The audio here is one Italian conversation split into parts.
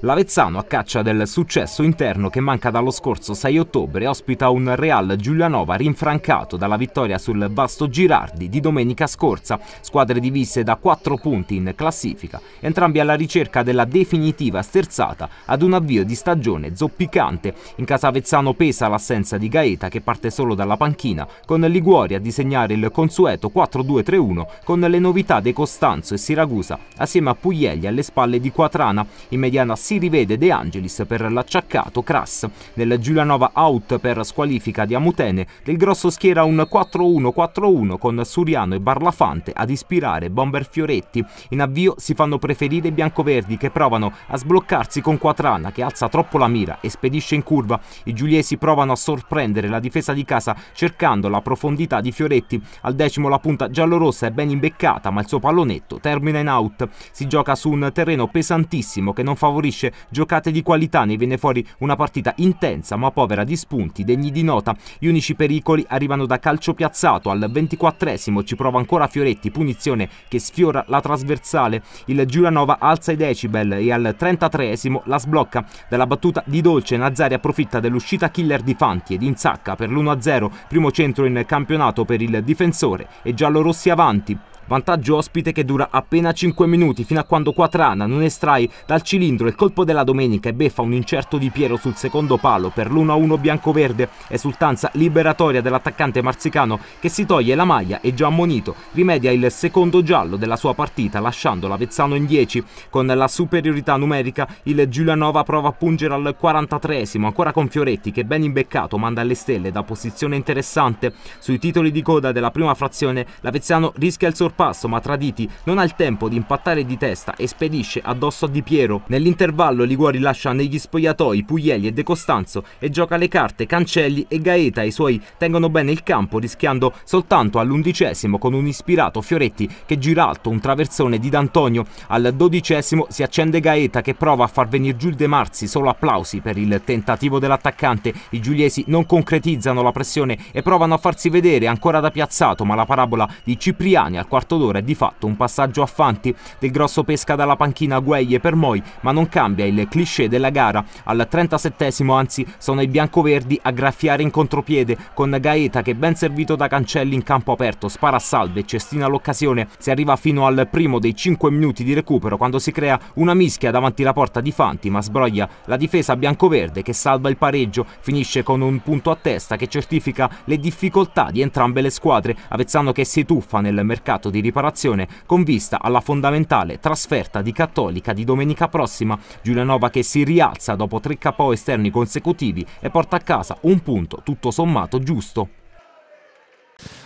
L'Avezzano, a caccia del successo interno che manca dallo scorso 6 ottobre, ospita un Real Giulianova rinfrancato dalla vittoria sul Vasto Girardi di domenica scorsa, squadre divise da 4 punti in classifica, entrambi alla ricerca della definitiva sterzata ad un avvio di stagione zoppicante. In casa Avezzano pesa l'assenza di Gaeta che parte solo dalla panchina, con Liguori a disegnare il consueto 4-2-3-1 con le novità De Costanzo e Siragusa, assieme a Puglieli alle spalle di Quatrana, in mediana si rivede De Angelis per l'acciaccato Crass. Del Giulianova out per squalifica di Amutene, del Grosso schiera un 4-1-4-1 con Suriano e Barlafante ad ispirare Bomber Fioretti. In avvio si fanno preferire i biancoverdi che provano a sbloccarsi con Quatrana che alza troppo la mira e spedisce in curva. I giuliesi provano a sorprendere la difesa di casa cercando la profondità di Fioretti. Al decimo la punta giallorossa è ben imbeccata ma il suo pallonetto termina in out. Si gioca su un terreno pesantissimo che non favorisce fornisce giocate di qualità, ne viene fuori una partita intensa ma povera di spunti degni di nota. Gli unici pericoli arrivano da calcio piazzato, al 24 ci prova ancora Fioretti, punizione che sfiora la trasversale, il Giuranova alza i decibel e al 33 la sblocca. Dalla battuta di Dolce Nazari approfitta dell'uscita killer di Fanti ed insacca per l'1-0, primo centro in campionato per il difensore e giallorossi avanti. Vantaggio ospite che dura appena 5 minuti fino a quando Quatrana non estrae dal cilindro il colpo della domenica e beffa un incerto di Piero sul secondo palo per l'1-1 biancoverde, esultanza liberatoria dell'attaccante marzicano che si toglie la maglia e già ammonito rimedia il secondo giallo della sua partita lasciando l'Avezzano in 10. Con la superiorità numerica il Giulianova prova a pungere al 43esimo ancora con Fioretti che ben imbeccato manda alle stelle da posizione interessante. Sui titoli di coda della prima frazione l'Avezzano rischia il sorpasso ma Traditi non ha il tempo di impattare di testa e spedisce addosso a Di Piero. Nell'intervento intervallo Liguori lascia negli spogliatoi Puglieli e De Costanzo e gioca le carte Cancelli e Gaeta. I suoi tengono bene il campo rischiando soltanto all'undicesimo con un ispirato Fioretti che gira alto un traversone di D'Antonio. Al dodicesimo si accende Gaeta che prova a far venire giù il De Marzi. Solo applausi per il tentativo dell'attaccante. I giuliesi non concretizzano la pressione e provano a farsi vedere ancora da piazzato ma la parabola di Cipriani al quarto d'ora è di fatto un passaggio a fanti. Del grosso pesca dalla panchina Gueye per Moi ma non cambia cambia il cliché della gara. Al 37esimo anzi sono i biancoverdi a graffiare in contropiede con Gaeta che ben servito da Cancelli in campo aperto, spara a salve, e cestina l'occasione. Si arriva fino al primo dei 5 minuti di recupero quando si crea una mischia davanti alla porta di Fanti ma sbroglia la difesa biancoverde che salva il pareggio, finisce con un punto a testa che certifica le difficoltà di entrambe le squadre. Avezzano che si tuffa nel mercato di riparazione con vista alla fondamentale trasferta di Cattolica di domenica prossima. Giulianova che si rialza dopo tre KO esterni consecutivi e porta a casa un punto tutto sommato giusto.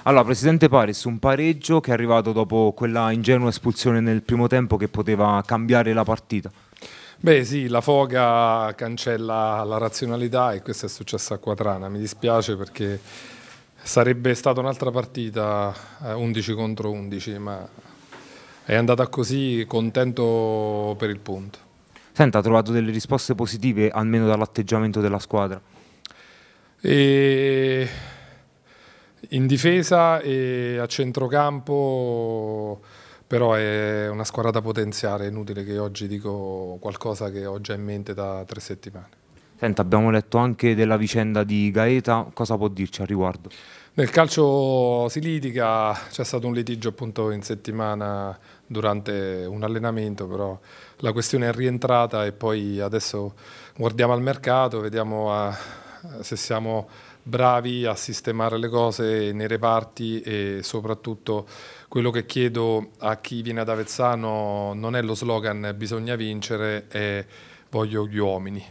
Allora, Presidente Paris, un pareggio che è arrivato dopo quella ingenua espulsione nel primo tempo che poteva cambiare la partita. Beh sì, la foga cancella la razionalità e questo è successo a Quatrana. Mi dispiace perché sarebbe stata un'altra partita 11 eh, contro 11, ma è andata così, contento per il punto. Senta, ha trovato delle risposte positive almeno dall'atteggiamento della squadra? E in difesa e a centrocampo però è una squadra da potenziare, è inutile che oggi dico qualcosa che ho già in mente da tre settimane. Senta, abbiamo letto anche della vicenda di Gaeta, cosa può dirci al riguardo? Nel calcio si litiga, c'è stato un litigio appunto in settimana durante un allenamento, però la questione è rientrata e poi adesso guardiamo al mercato, vediamo a, se siamo bravi a sistemare le cose nei reparti e soprattutto quello che chiedo a chi viene ad Avezzano non è lo slogan bisogna vincere, è voglio gli uomini.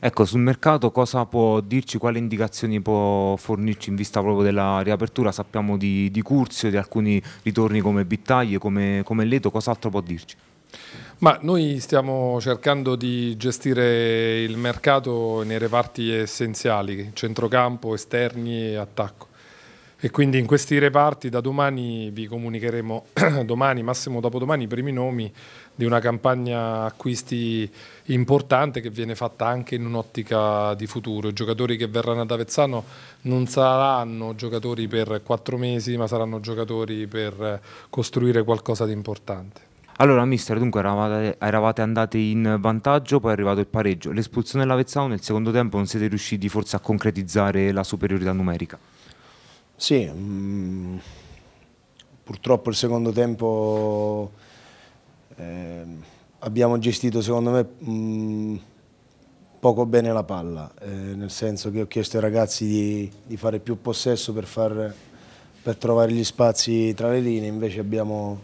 Ecco, sul mercato cosa può dirci, quali indicazioni può fornirci in vista proprio della riapertura? Sappiamo di, di Curzio, di alcuni ritorni come Bittaglie, come, come Leto, cos'altro può dirci? Ma noi stiamo cercando di gestire il mercato nei reparti essenziali, centrocampo, esterni e attacco. E quindi in questi reparti da domani vi comunicheremo, domani, massimo dopodomani, i primi nomi di una campagna acquisti importante che viene fatta anche in un'ottica di futuro. I giocatori che verranno ad Avezzano non saranno giocatori per quattro mesi, ma saranno giocatori per costruire qualcosa di importante. Allora, mister, dunque eravate, eravate, andati in vantaggio, poi è arrivato il pareggio. L'espulsione dell'Avezzano nel secondo tempo non siete riusciti forse a concretizzare la superiorità numerica? Sì, mh, mm, purtroppo il secondo tempo eh, abbiamo gestito secondo me mh, mm, poco bene la palla, eh, nel senso che ho chiesto ai ragazzi di, di fare più possesso per, far, per, trovare gli spazi tra le linee, invece abbiamo,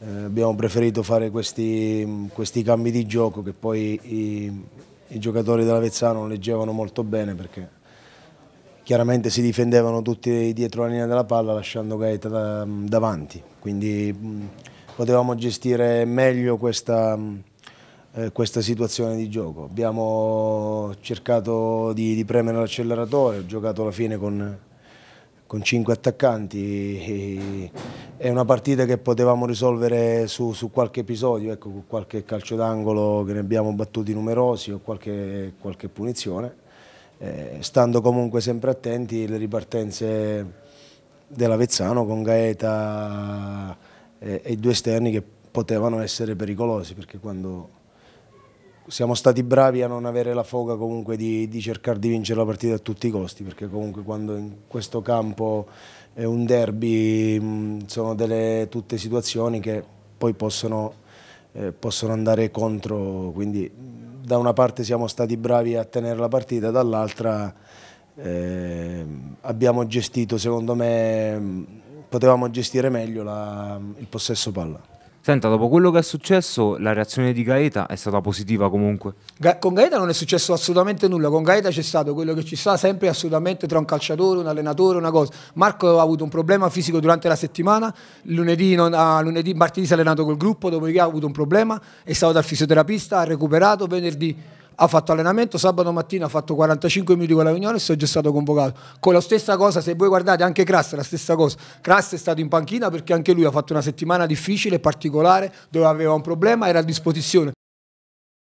eh, abbiamo preferito fare questi, questi, cambi di gioco che poi i, i giocatori dell'Avezzano leggevano molto bene perché chiaramente si difendevano tutti dietro la linea della palla lasciando Gaeta da, mm, davanti, quindi mm, potevamo gestire meglio questa, mm, eh, questa, situazione di gioco. Abbiamo cercato di, di premere l'acceleratore, ho giocato alla fine con, con 5 attaccanti, è una partita che potevamo risolvere su, su qualche episodio, ecco, qualche calcio d'angolo che ne abbiamo battuti numerosi o qualche, qualche punizione eh, stando comunque sempre attenti alle ripartenze dell'Avezzano con Gaeta e, e due esterni che potevano essere pericolosi perché quando siamo stati bravi a non avere la foga comunque di, di, cercare di vincere la partita a tutti i costi, perché comunque quando in questo campo è un derby sono delle, tutte situazioni che poi possono, eh, possono andare contro, quindi da una parte siamo stati bravi a tenere la partita, dall'altra eh, abbiamo gestito, secondo me, potevamo gestire meglio la, il possesso palla. Senta, dopo quello che è successo, la reazione di Gaeta è stata positiva comunque. Ga- con Gaeta non è successo assolutamente nulla. Con Gaeta c'è stato quello che ci sta sempre assolutamente tra un calciatore, un allenatore, una cosa. Marco ha avuto un problema fisico durante la settimana. Lunedì, non, ah, lunedì martedì si è allenato col gruppo, dopodiché ha avuto un problema. È stato dal fisioterapista, ha recuperato. Venerdì ha fatto allenamento sabato mattina, ha fatto 45 minuti con la Vignoles e oggi è stato convocato. Con la stessa cosa, se voi guardate anche Crass, la stessa cosa. Crass è stato in panchina perché anche lui ha fatto una settimana difficile, particolare, dove aveva un problema, era a disposizione.